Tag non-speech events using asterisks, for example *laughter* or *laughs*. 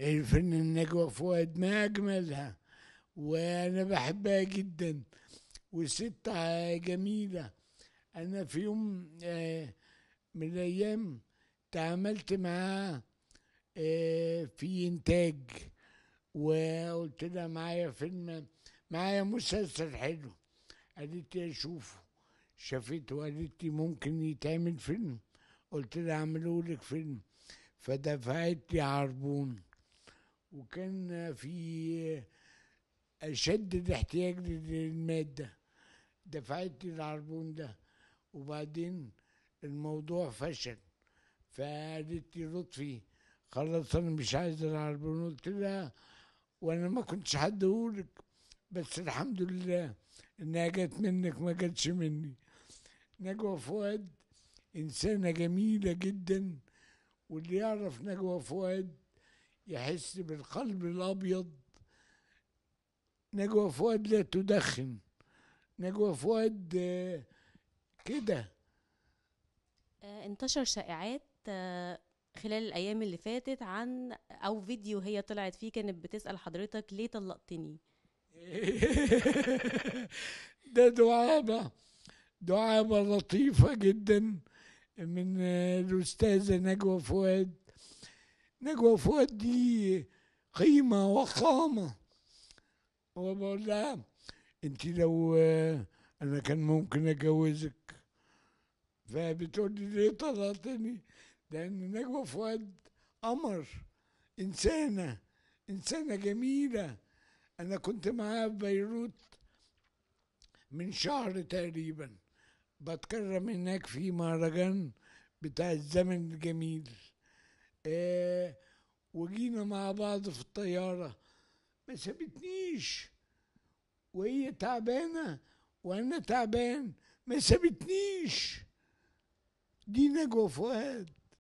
الفن إيه، النجوى فؤاد ما أجملها وأنا بحبها جدا وست جميلة أنا في يوم آه، من الأيام تعاملت معاها آه، في إنتاج وقلت لها معايا فيلم معايا مسلسل حلو قالت لي أشوفه شافته وقالت لي ممكن يتعمل فيلم قلت لها أعمله لك فيلم فدفعت لي عربون وكان في أشد الاحتياج للمادة دفعت العربون ده وبعدين الموضوع فشل فقالت لي لطفي خلاص انا مش عايز العربون قلت لها وانا ما كنتش هديهولك بس الحمد لله انها جت منك ما جاتش مني نجوى فؤاد انسانه جميله جدا واللي يعرف نجوى فؤاد يحس بالقلب الأبيض نجوى فؤاد لا تدخن نجوى فؤاد آه، كده آه، انتشر شائعات آه، خلال الايام اللي فاتت عن او فيديو هي طلعت فيه كانت بتسال حضرتك ليه طلقتني *laughs* ده دعابه دعابه لطيفه جدا من الاستاذه نجوى فؤاد نجوى فؤاد دي قيمة وقامة وبقول لها انت لو انا كان ممكن اجوزك فبتقول لي ليه طلعتني؟ لان نجوى فؤاد قمر انسانة انسانة جميلة انا كنت معاها في بيروت من شهر تقريبا بتكرم هناك في مهرجان بتاع الزمن الجميل إيه، وجينا مع بعض في الطيارة ما سابتنيش وهي تعبانة وأنا تعبان ما سابتنيش دي نجوى فؤاد